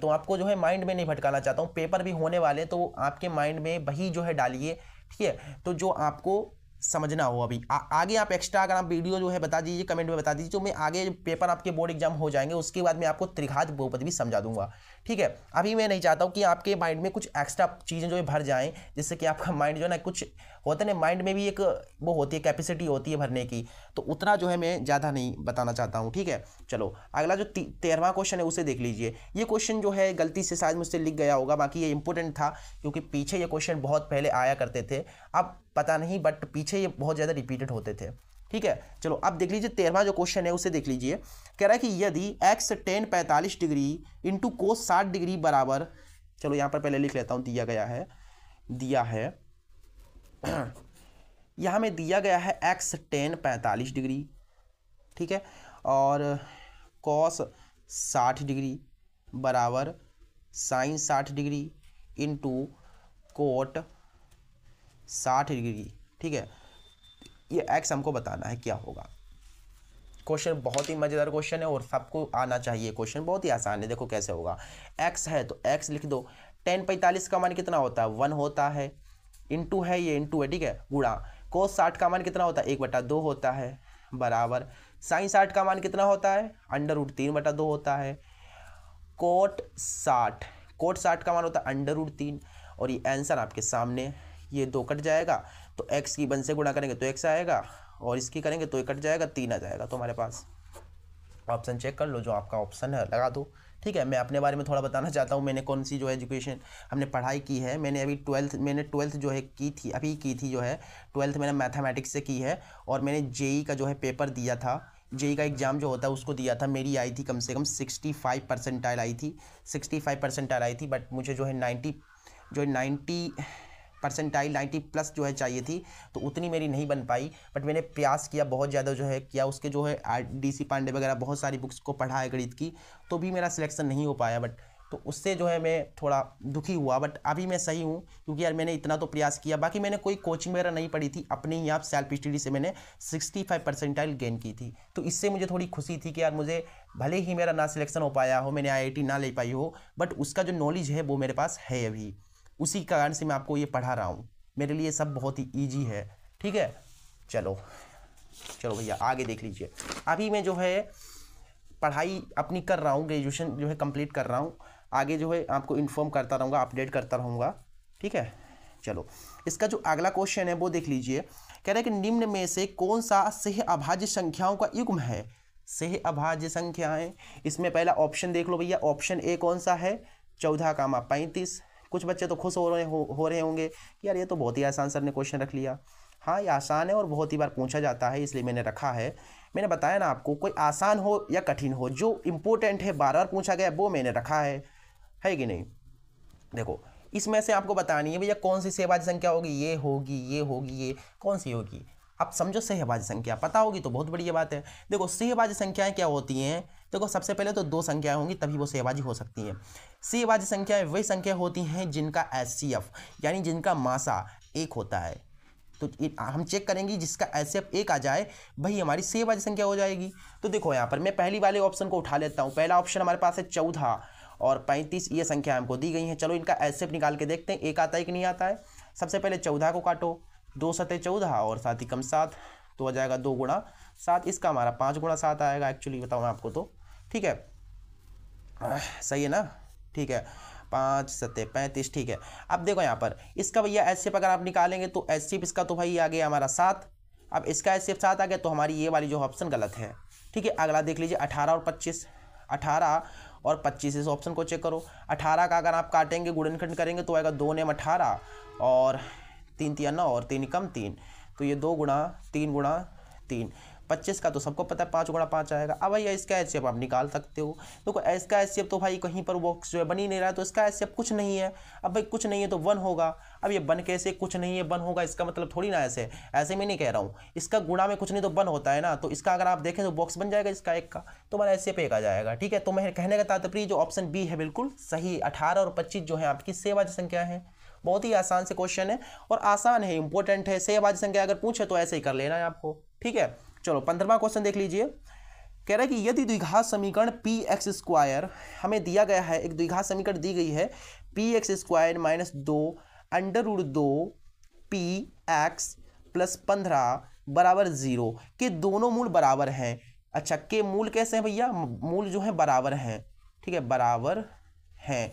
तो आपको जो है माइंड में नहीं भटकाना चाहता हूँ पेपर भी होने वाले तो आपके माइंड में वही जो है डालिए ठीक है तो जो आपको समझना हो अभी आ, आगे आप एक्स्ट्रा अगर आप वीडियो जो है बता दीजिए कमेंट में बता दीजिए तो मैं आगे पेपर आपके बोर्ड एग्जाम हो जाएंगे उसके बाद मैं आपको त्रिघात बहुपद भी समझा दूंगा ठीक है अभी मैं नहीं चाहता हूँ कि आपके माइंड में कुछ एक्स्ट्रा चीज़ें जो है भर जाएँ जिससे कि आपका माइंड जो है ना कुछ होता है ना माइंड में भी एक वो होती है कैपेसिटी होती है भरने की तो उतना जो है मैं ज़्यादा नहीं बताना चाहता हूँ ठीक है चलो अगला जो तेरहवा क्वेश्चन है उसे देख लीजिए ये क्वेश्चन जो है गलती से शायद मुझसे लिख गया होगा बाकी ये इंपॉर्टेंट था क्योंकि पीछे ये क्वेश्चन बहुत पहले आया करते थे अब पता नहीं बट पीछे ये बहुत ज़्यादा रिपीटेड होते थे ठीक है चलो अब देख लीजिए तेरहवा जो क्वेश्चन है उसे देख लीजिए कह रहा है कि यदि एक्स टेन पैंतालीस डिग्री इंटू को साठ डिग्री बराबर चलो यहाँ पर पहले लिख लेता हूँ दिया गया है दिया है यहाँ में दिया गया है एक्स टेन पैंतालीस डिग्री ठीक है और कॉस साठ डिग्री बराबर साइन साठ डिग्री इंटू कोट साठ डिग्री ठीक है ये एक्स हमको बताना है क्या होगा क्वेश्चन बहुत ही मज़ेदार क्वेश्चन है और सबको आना चाहिए क्वेश्चन बहुत ही आसान है देखो कैसे होगा एक्स है तो एक्स लिख दो टेन पैंतालीस का मान कितना होता है वन होता है इंटू है ये इंटू है ठीक है गुड़ा कोस साठ का मान कितना होता है एक बटा दो होता है बराबर साइन साठ का मान कितना होता है अंडर रूट तीन बटा दो होता है कोट साठ कोट साठ का मान होता है अंडर रूट तीन और ये आंसर आपके सामने ये दो कट जाएगा तो एक्स की वन से गुणा करेंगे तो एक्स आएगा और इसकी करेंगे तो कट जाएगा तीन आ जाएगा तो हमारे पास ऑप्शन चेक कर लो जो आपका ऑप्शन है लगा दो ठीक है मैं अपने बारे में थोड़ा बताना चाहता हूँ मैंने कौन सी जो है एजुकेशन हमने पढ़ाई की है मैंने अभी ट्वेल्थ मैंने ट्वेल्थ जो है की थी अभी की थी जो है ट्वेल्थ मैंने मैथमेटिक्स से की है और मैंने जेई e का जो है पेपर दिया था जेई e का एग्ज़ाम जो होता है उसको दिया था मेरी आई थी कम से कम सिक्सटी फाइव परसेंटाइल आई थी सिक्सटी फाइव परसेंटाइल आई थी बट मुझे जो है नाइन्टी जो है नाइन्टी परसेंटाइल 90 प्लस जो है चाहिए थी तो उतनी मेरी नहीं बन पाई बट मैंने प्रयास किया बहुत ज़्यादा जो है किया उसके जो है आर डी सी पांडे वगैरह बहुत सारी बुक्स को पढ़ा है गणित की तो भी मेरा सिलेक्शन नहीं हो पाया बट तो उससे जो है मैं थोड़ा दुखी हुआ बट अभी मैं सही हूँ क्योंकि यार मैंने इतना तो प्रयास किया बाकी मैंने कोई कोचिंग वगैरह नहीं पढ़ी थी अपने ही आप सेल्फ स्टडी से मैंने 65 परसेंटाइल गेन की थी तो इससे मुझे थोड़ी खुशी थी कि यार मुझे भले ही मेरा ना सिलेक्शन हो पाया हो मैंने आई ना ले पाई हो बट उसका जो नॉलेज है वो मेरे पास है अभी उसी कारण से मैं आपको ये पढ़ा रहा हूँ मेरे लिए सब बहुत ही ईजी है ठीक है चलो चलो भैया आगे देख लीजिए अभी मैं जो है पढ़ाई अपनी कर रहा हूँ ग्रेजुएशन जो है कंप्लीट कर रहा हूँ आगे जो है आपको इन्फॉर्म करता रहूँगा अपडेट करता रहूँगा ठीक है चलो इसका जो अगला क्वेश्चन है वो देख लीजिए कह रहे हैं कि निम्न में से कौन सा सह अभाज्य संख्याओं का युग्म है सह अभाज्य संख्याएं इसमें पहला ऑप्शन देख लो भैया ऑप्शन ए कौन सा है चौदह कामा पैंतीस कुछ बच्चे तो खुश हो रहे हो, हो रहे होंगे कि यार ये तो बहुत ही आसान सर ने क्वेश्चन रख लिया हाँ ये आसान है और बहुत ही बार पूछा जाता है इसलिए मैंने रखा है मैंने बताया ना आपको कोई आसान हो या कठिन हो जो इम्पोर्टेंट है बार बार पूछा गया वो मैंने रखा है है कि नहीं देखो इसमें से आपको बतानी है भैया कौन सी सहभागी संख्या होगी ये होगी ये होगी ये कौन सी होगी आप समझो सहभाजी संख्या पता होगी तो बहुत बढ़िया बात है देखो सहभाजी संख्याएँ क्या होती हैं देखो सबसे पहले तो दो संख्याएं होंगी तभी वो सेवाजी हो सकती हैं सेवाजी संख्याएं वही संख्या होती हैं जिनका एस यानी जिनका मासा एक होता है तो हम चेक करेंगे जिसका एस एक आ जाए भाई हमारी सेवाजी संख्या हो जाएगी तो देखो यहाँ पर मैं पहली वाले ऑप्शन को उठा लेता हूँ पहला ऑप्शन हमारे पास है चौदह और पैंतीस ये संख्या हमको दी गई है चलो इनका एस निकाल के देखते हैं एक आता है कि नहीं आता है सबसे पहले चौदह को काटो दो सतह चौदह और साथ ही कम सात तो आ जाएगा दो गुणा सात इसका हमारा पाँच गुणा सात आएगा एक्चुअली बताऊँ आपको तो ठीक है सही है ना ठीक है पाँच सत्य पैंतीस ठीक है अब देखो यहाँ पर इसका भैया एस अगर आप निकालेंगे तो एस इसका तो भाई आ गया हमारा सात अब इसका एस सात आ गया तो हमारी ये वाली जो ऑप्शन गलत है ठीक है अगला देख लीजिए अठारह और पच्चीस अठारह और पच्चीस इस ऑप्शन को चेक करो अठारह का अगर आप काटेंगे खंड करेंगे तो आएगा दो नेम अठारह और तीन तिया नौ और तीन कम तीन तो ये दो गुणा तीन गुणा तीन पच्चीस का तो सबको पता है पाँच गुणा पाँच आएगा अब भाई इसका एच आप निकाल सकते हो देखो तो इसका एच तो भाई कहीं पर बॉक्स जो है बन ही नहीं रहा तो इसका एच कुछ नहीं है अब भाई कुछ नहीं है तो वन होगा अब ये बन कैसे कुछ नहीं है बन होगा इसका मतलब थोड़ी ना ऐसे ऐसे में नहीं कह रहा हूँ इसका गुणा में कुछ नहीं तो बन होता है ना तो इसका अगर आप देखें तो बॉक्स बन जाएगा इसका एक का तो हमारा ऐसे एक आ जाएगा ठीक है तो मैं कहने का तात्पर्य जो ऑप्शन बी है बिल्कुल सही अठारह और पच्चीस जो है आपकी सेवा संख्या है बहुत ही आसान से क्वेश्चन है और आसान है इंपॉर्टेंट है सेवाज संख्या अगर पूछे तो ऐसे ही कर लेना है आपको ठीक है चलो पंद्रवा क्वेश्चन देख लीजिए कह रहा है कि यदि द्विघात समीकरण पी एक्स स्क्वायर हमें दिया गया है एक द्विघात समीकरण दी गई है पी एक्स स्क्वायर माइनस दो अंडर उड दो पी एक्स प्लस पंद्रह बराबर ज़ीरो के दोनों मूल बराबर हैं अच्छा के मूल कैसे हैं भैया मूल जो है बराबर हैं ठीक है बराबर हैं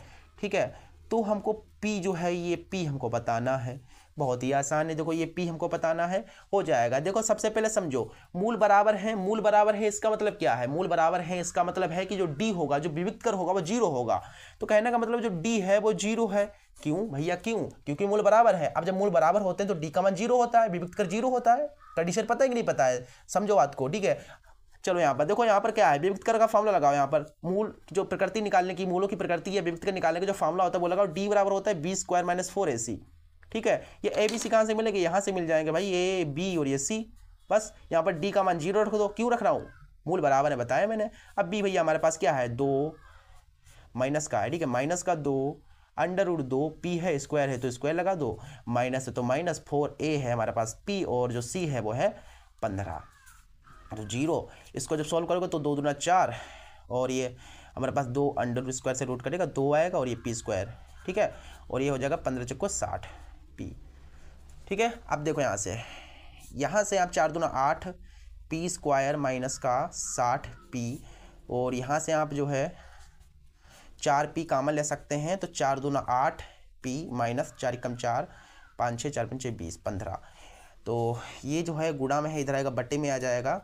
ठीक है तो हमको पी जो है ये पी हमको बताना है बहुत ही आसान है देखो ये पी हमको बताना है हो जाएगा देखो सबसे पहले समझो मूल बराबर है मूल बराबर है इसका मतलब क्या है मूल बराबर है इसका मतलब है कि जो डी होगा जो विविध कर होगा वो जीरो होगा तो कहने का मतलब जो डी है वो जीरो है क्यों भैया क्यों क्योंकि मूल बराबर है अब जब मूल बराबर होते हैं तो डी का मान जीरो होता है विविध कर जीरो होता है कंडीशन पता है कि नहीं पता है समझो बात को ठीक है चलो यहाँ पर देखो यहाँ पर क्या है विविध कर का फॉर्मला लगाओ यहाँ पर मूल जो प्रकृति निकालने की मूलों की प्रकृति या विविध कर निकालने का जो फॉर्मला होता है वो लगाओ डी बराबर होता है B square minus four A C ठीक है ये ए बी सी कहाँ से मिलेंगे यहाँ से मिल जाएंगे भाई ए बी और ये सी बस यहाँ पर डी का मान जीरो रख दो तो क्यों रख रहा हूँ मूल बराबर है बताया मैंने अब बी भैया हमारे पास क्या है दो माइनस का है ठीक है माइनस का दो अंडर उड दो पी है स्क्वायर है तो स्क्वायर लगा दो माइनस है तो माइनस फोर ए है हमारे पास पी और जो सी है वो है पंद्रह तो जीरो इसको जब सॉल्व करोगे तो दो दूना चार और ये हमारे पास दो अंडर स्क्वायर से रूट करेगा दो आएगा और ये पी स्क्वायर ठीक है और ये हो जाएगा पंद्रह चक्को साठ ठीक है अब देखो यहाँ से यहाँ से आप चार दूना आठ पी स्क्वायर माइनस का साठ पी और यहाँ से आप जो है चार पी कामन ले सकते हैं तो चार दोनों आठ पी माइनस चार कम चार पाँच छः चार पाँच छः बीस पंद्रह तो ये जो है गुड़ा में है इधर आएगा बट्टे में आ जाएगा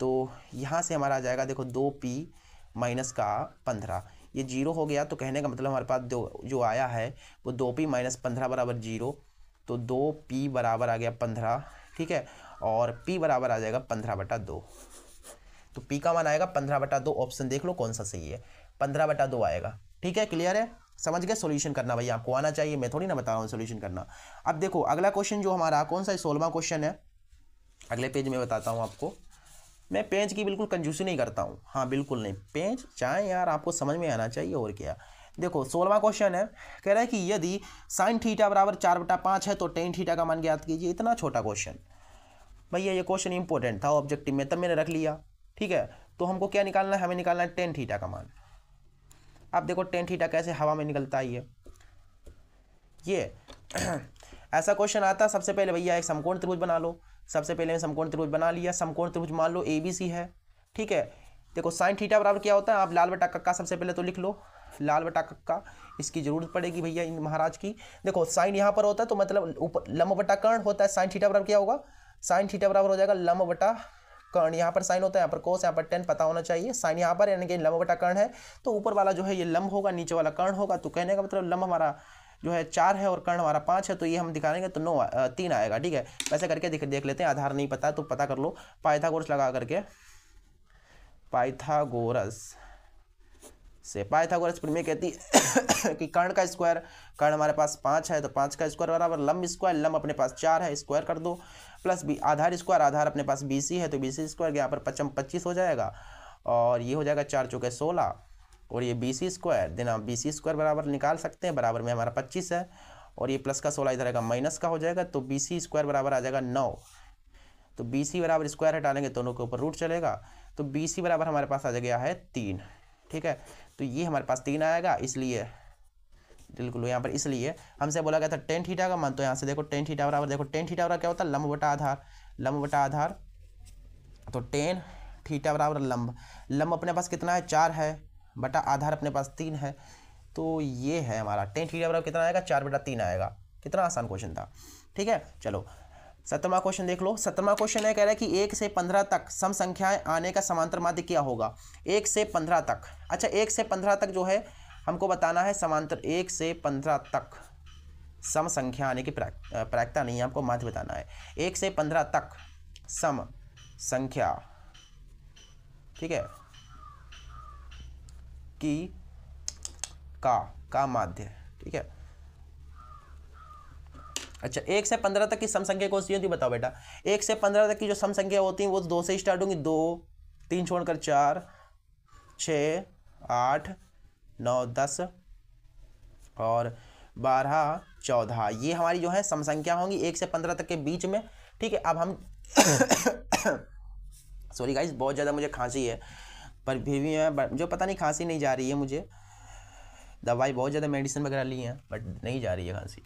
तो यहाँ से हमारा आ जाएगा देखो दो पी माइनस का पंद्रह ये जीरो हो गया तो कहने का मतलब हमारे पास दो जो आया है वो दो पी माइनस पंद्रह बराबर जीरो तो दो पी बराबर आ गया पंद्रह ठीक है और पी बराबर आ जाएगा पंद्रह बटा दो तो पी का मान आएगा पंद्रह बटा दो ऑप्शन देख लो कौन सा सही है पंद्रह बटा दो आएगा ठीक है क्लियर है समझ गए सोल्यूशन करना भैया आपको आना चाहिए मैं थोड़ी ना बता रहा हूँ सोल्यूशन करना अब देखो अगला क्वेश्चन जो हमारा कौन सा सोलवा क्वेश्चन है अगले पेज में बताता हूँ आपको मैं पेज की बिल्कुल कंजूसी नहीं करता हूँ हाँ बिल्कुल नहीं पेज चाहे यार आपको समझ में आना चाहिए और क्या देखो सोलवा क्वेश्चन है कह रहा है कि यदि साइन थीटा बराबर चार बटा पाँच है तो टेन थीटा का मान ज्ञात कीजिए इतना छोटा क्वेश्चन भैया ये क्वेश्चन इंपॉर्टेंट था ऑब्जेक्टिव में तब मैंने रख लिया ठीक है तो हमको क्या निकालना है हमें निकालना है टेन थीटा का मान अब देखो टेन थीटा कैसे हवा में निकलता है ये ये ऐसा क्वेश्चन आता सबसे पहले भैया एक समकोण त्रिभुज बना लो सबसे पहले मैं समकोण त्रिभुज बना लिया समकोण त्रिभुज मान लो ए बी सी है ठीक है देखो साइन थीटा बराबर क्या होता है आप लाल बटा कक्का सबसे पहले तो लिख लो लाल बटा कक्का इसकी ज़रूरत पड़ेगी भैया इन महाराज की देखो साइन यहाँ पर होता है तो मतलब ऊपर बटा कर्ण होता है साइन थीटा बराबर क्या होगा साइन थीटा बराबर हो जाएगा लम्ब बटा कर्ण यहाँ पर साइन होता है यहाँ पर कोस यहाँ पर टेन पता होना चाहिए साइन यहाँ पर यानी कि लम्ब बटा कर्ण है तो ऊपर वाला जो है ये लंब होगा नीचे वाला कर्ण होगा तो कहने का मतलब लम्ब हमारा जो है चार है और कर्ण हमारा पाँच है तो ये हम दिखाएंगे तो नौ तीन आएगा ठीक है वैसे करके देख देख लेते हैं आधार नहीं पता तो पता कर लो पाइथागोरस लगा करके पाइथागोरस से पाइथागोरस प्रमेय कहती है कि कर्ण का स्क्वायर कर्ण हमारे पास पाँच है तो पाँच का स्क्वायर बराबर लंब स्क्वायर लंब अपने पास चार है स्क्वायर कर दो प्लस बी आधार स्क्वायर आधार अपने पास बी सी है तो बी सी स्क्वायर यहाँ पर पचम पच्चीस हो जाएगा और ये हो जाएगा चार चौके सोलह और ये बी सी स्क्वायर देन आप बी सी स्क्वायर बराबर निकाल सकते हैं बराबर में हमारा पच्चीस है और ये प्लस का सोलह इधर आएगा माइनस का हो जाएगा तो बी सी स्क्वायर बराबर आ जाएगा नौ तो बी सी बराबर स्क्वायर लेंगे दोनों के ऊपर रूट चलेगा तो बी सी बराबर हमारे पास आ गया है तीन ठीक है तो ये हमारे पास तीन आएगा इसलिए बिल्कुल यहाँ पर इसलिए हमसे बोला गया था टेन थीटा का मान तो यहाँ से देखो टेन थीटा बराबर देखो टेन थीटा बराबर क्या होता है लंब बटा आधार लंब बटा आधार तो टेन थीटा बराबर लंब लंब अपने पास कितना है चार है बटा आधार अपने पास तीन है तो ये है हमारा टेन थीटा बराबर कितना आएगा चार बटा तीन आएगा कितना आसान क्वेश्चन था ठीक है चलो सतमा क्वेश्चन देख लो सतमा क्वेश्चन है कह रहा है कि एक से पंद्रह तक सम संख्याएं आने का समांतर माध्य क्या होगा एक से पंद्रह तक अच्छा एक से पंद्रह तक जो है हमको बताना है समांतर एक से पंद्रह तक सम संख्या आने की प्रायिकता नहीं है आपको माध्य बताना है एक से पंद्रह तक सम संख्या ठीक है की का का माध्य ठीक है अच्छा एक से पंद्रह तक की सम संख्या कौन सी होती है बताओ बेटा एक से पंद्रह तक की जो सम संख्या होती है वो दो से स्टार्ट होंगी दो तीन छोड़कर चार छः आठ नौ दस और बारह चौदह ये हमारी जो है सम संख्या होंगी एक से पंद्रह तक के बीच में ठीक है अब हम सॉरी गाइस बहुत ज़्यादा मुझे खांसी है पर फिर भी मैं जो पता नहीं खांसी नहीं जा रही है मुझे दवाई बहुत ज़्यादा मेडिसिन वगैरह ली हैं बट नहीं जा रही है खांसी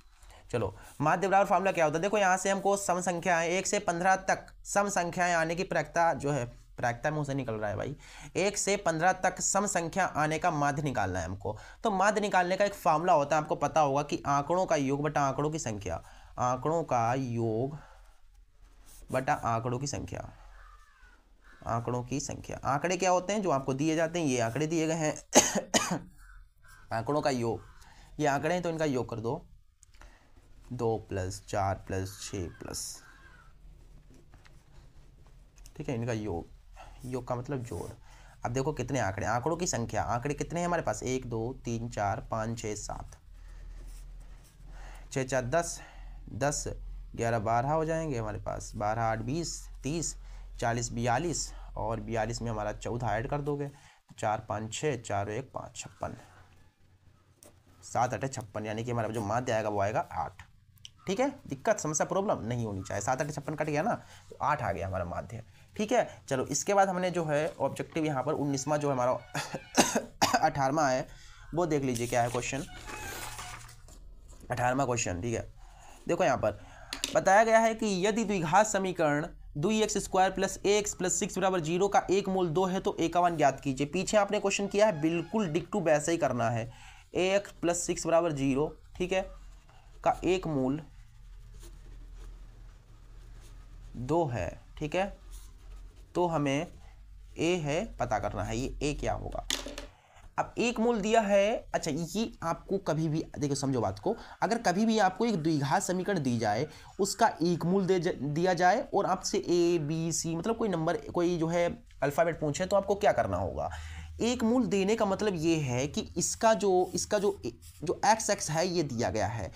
चलो माध्य बराबर फार्मूला क्या होता है देखो यहाँ से हमको सम संख्याएं एक से पंद्रह तक सम संख्याएं आने की प्रयक्ता जो है प्रयक्ता मुंह से निकल रहा है भाई एक से पंद्रह तक सम संख्या आने का माध्य निकालना है हमको तो माध्य निकालने का एक फार्मूला होता है आपको पता होगा कि आंकड़ों का योग बटा आंकड़ों की संख्या आंकड़ों का योग बटा आंकड़ों की संख्या आंकड़ों की संख्या आंकड़े क्या होते हैं जो आपको दिए जाते हैं ये आंकड़े दिए गए हैं आंकड़ों का योग ये आंकड़े हैं तो इनका योग कर दो दो प्लस चार प्लस छः प्लस ठीक है इनका योग योग का मतलब जोड़ अब देखो कितने आंकड़े आंकड़ों की संख्या आंकड़े कितने हैं हमारे पास एक दो तीन चार पाँच छः सात छः चार दस दस ग्यारह बारह हो जाएंगे हमारे पास बारह आठ बीस तीस चालीस बयालीस और बयालीस में हमारा चौदह ऐड कर दोगे तो चार पाँच छः चार एक पाँच छप्पन सात अठे छप्पन यानी कि हमारा जो माध्य आएगा वो आएगा आठ ठीक है दिक्कत समस्या प्रॉब्लम नहीं होनी चाहिए सात आठ छप्पन कट गया ना तो आठ आ गया हमारा माध्य ठीक है चलो इसके बाद हमने जो है ऑब्जेक्टिव यहाँ पर उन्नीसवा जो हमारा अठारहवा है वो देख लीजिए क्या है क्वेश्चन अठारहवा क्वेश्चन ठीक है देखो यहाँ पर बताया गया है कि यदि द्विघात समीकरण दुई X square plus A X plus six बराबर जीरो का एक मोल दो है तो एकावन ज्ञात कीजिए पीछे आपने क्वेश्चन किया है बिल्कुल डिक टू वैसे ही करना है ए एक्स प्लस सिक्स बराबर जीरो ठीक है का एक मूल दो है ठीक है तो हमें ए है पता करना है ये ए क्या होगा अब एक मोल दिया है अच्छा ये आपको कभी भी देखो समझो बात को अगर कभी भी आपको एक द्विघात समीकरण दी जाए उसका एक मूल दे दिया जाए और आपसे ए बी सी मतलब कोई नंबर कोई जो है अल्फ़ाबेट पूछे तो आपको क्या करना होगा एक मूल देने का मतलब ये है कि इसका जो इसका जो जो एक्स एक्स है ये दिया गया है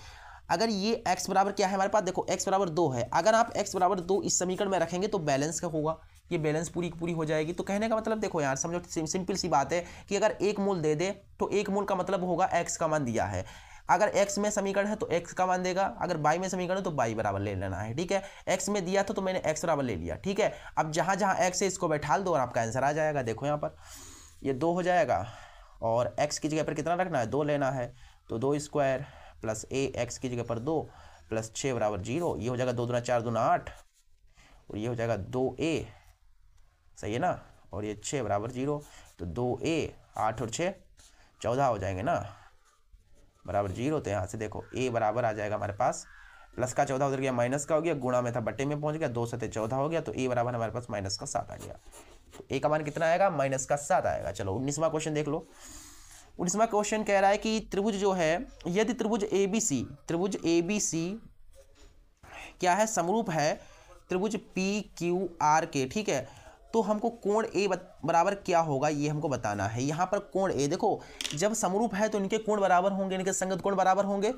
अगर ये x बराबर क्या है हमारे पास देखो x बराबर दो है अगर आप x बराबर दो इस समीकरण में रखेंगे तो बैलेंस का होगा ये बैलेंस पूरी पूरी हो जाएगी तो कहने का मतलब देखो यार समझो सिंपल सी बात है कि अगर एक मूल दे दे तो एक मूल का मतलब होगा एक्स का मान दिया है अगर x में समीकरण है तो x का मान देगा अगर y में समीकरण है तो y बराबर ले लेना है ठीक है x में दिया था तो मैंने x बराबर ले लिया ठीक है अब जहाँ जहाँ x है इसको बैठा दो और आपका आंसर आ जाएगा देखो यहाँ पर ये दो हो जाएगा और x की जगह पर कितना रखना है दो लेना है तो दो स्क्वायर प्लस ए एक्स की जगह पर दो प्लस छः बराबर जीरो ये हो जाएगा दो दूना चार दूना आठ और ये हो जाएगा दो ए सही है ना और ये छः बराबर जीरो तो दो ए आठ और छः चौदह हो जाएंगे ना बराबर जीरो तो यहाँ से देखो ए बराबर आ जाएगा हमारे पास प्लस का चौदह उधर गया माइनस का हो गया गुणा में था बटे में पहुँच गया दो सते चौदह हो गया तो ए बराबर हमारे पास माइनस का सात आ गया तो ए का मान कितना आएगा माइनस का सात आएगा चलो उन्नीसवा क्वेश्चन देख लो उन्नीसवा क्वेश्चन कह रहा है कि त्रिभुज जो है यदि त्रिभुज ए बी सी त्रिभुज ए बी सी क्या है समरूप है त्रिभुज पी क्यू आर के ठीक है तो हमको कोण ए बराबर क्या होगा ये हमको बताना है यहाँ पर कोण ए देखो जब समरूप है तो इनके कोण बराबर होंगे इनके संगत कोण बराबर होंगे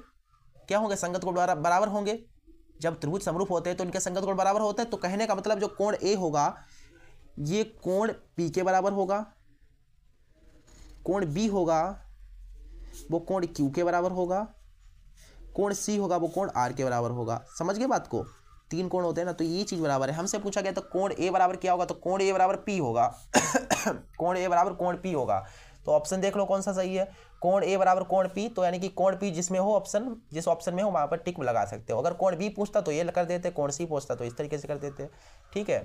क्या होंगे संगत कोण बराबर होंगे जब त्रिभुज समरूप होते हैं तो इनके संगत कोण बराबर होते हैं तो कहने का मतलब जो कोण ए होगा ये कोण पी के बराबर होगा कोण बी होगा वो कोण क्यू के बराबर होगा कोण सी होगा वो कोण आर के बराबर होगा समझ गए बात को तीन कोण होते हैं ना तो ये चीज़ बराबर है हमसे पूछा गया तो कोण ए बराबर क्या होगा तो कोण ए बराबर पी होगा कोण ए बराबर कोण पी होगा तो ऑप्शन देख लो कौन सा सही है कोण ए बराबर कोण पी तो यानी कि कोण पी जिसमें हो ऑप्शन जिस ऑप्शन में हो वहाँ पर टिक लगा सकते हो अगर कोण बी पूछता तो ये कर देते कोण सी पूछता तो इस तरीके से कर देते ठीक है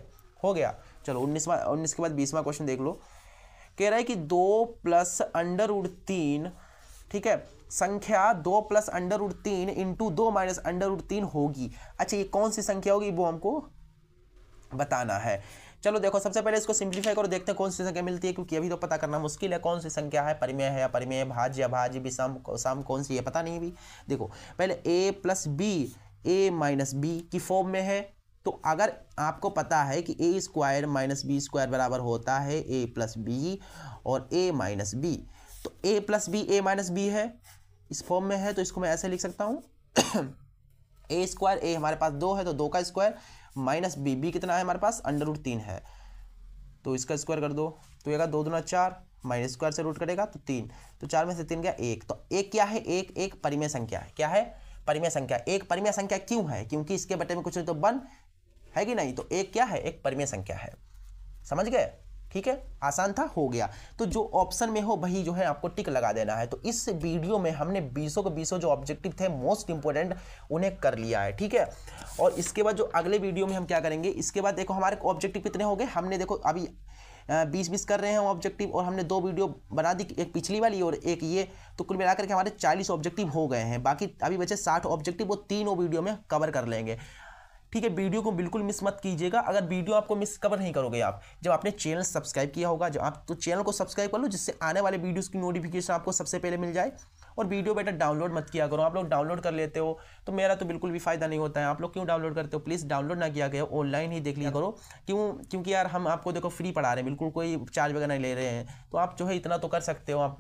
हो गया चलो उन्नीसवा उन्नीस के बाद बीसवा क्वेश्चन देख लो कह रहा है कि दो प्लस अंडर उड तीन ठीक है संख्या दो प्लस अंडर उड तीन इंटू दो माइनस अंडर उड तीन होगी अच्छा ये कौन सी संख्या होगी वो हमको बताना है चलो देखो सबसे पहले इसको सिंप्लीफाई करो देखते हैं कौन सी संख्या मिलती है क्योंकि अभी तो पता करना मुश्किल है कौन सी संख्या है परिमेय है या परिमेय भाज्य या भाज्य भी सम सम कौन सी है पता नहीं भी देखो पहले A plus B A minus B की फॉर्म में है तो अगर आपको पता है कि A square minus B square बराबर होता है ए प्लस बी और ए माइनस बी तो A plus B A minus B है इस फॉर्म में है तो इसको मैं ऐसे लिख सकता हूँ ए स्क्वायर ए हमारे पास दो है तो दो का स्क्वायर माइनस बी बी कितना है हमारे पास अंडर रूट तीन है तो इसका स्क्वायर कर दो तो ये दो ना चार माइनस स्क्वायर से रूट करेगा तो तीन तो चार में से तीन गया एक तो एक क्या है एक एक परिमेय संख्या है क्या है परिमेय संख्या एक परिमेय संख्या क्यों है क्योंकि इसके बटे में कुछ नहीं तो वन है कि नहीं तो एक क्या है एक परिमेय संख्या है समझ गए ठीक है आसान था हो गया तो जो ऑप्शन में हो वही जो है आपको टिक लगा देना है तो इस वीडियो में हमने बीसों के बीसों जो ऑब्जेक्टिव थे मोस्ट इंपॉर्टेंट उन्हें कर लिया है ठीक है और इसके बाद जो अगले वीडियो में हम क्या करेंगे इसके बाद देखो हमारे ऑब्जेक्टिव कितने हो गए हमने देखो अभी बीस बीस कर रहे हैं ऑब्जेक्टिव और हमने दो वीडियो बना दी एक पिछली वाली और एक ये तो कुल मिलाकर के हमारे चालीस ऑब्जेक्टिव हो गए हैं बाकी अभी बचे साठ ऑब्जेक्टिव वो तीनों वीडियो में कवर कर लेंगे ठीक है वीडियो को बिल्कुल मिस मत कीजिएगा अगर वीडियो आपको मिस कवर नहीं करोगे आप जब आपने चैनल सब्सक्राइब किया होगा जब आप तो चैनल को सब्सक्राइब कर लो जिससे आने वाले वीडियोस की नोटिफिकेशन आपको सबसे पहले मिल जाए और वीडियो बेटा डाउनलोड मत किया करो आप लोग डाउनलोड कर लेते हो तो मेरा तो बिल्कुल भी फायदा नहीं होता है आप लोग क्यों डाउनलोड करते हो प्लीज़ डाउनलोड ना किया गया ऑनलाइन ही देख लिया करो क्यों क्योंकि यार हम आपको देखो फ्री पढ़ा रहे हैं बिल्कुल कोई चार्ज वगैरह नहीं ले रहे हैं तो आप जो है इतना तो कर सकते हो आप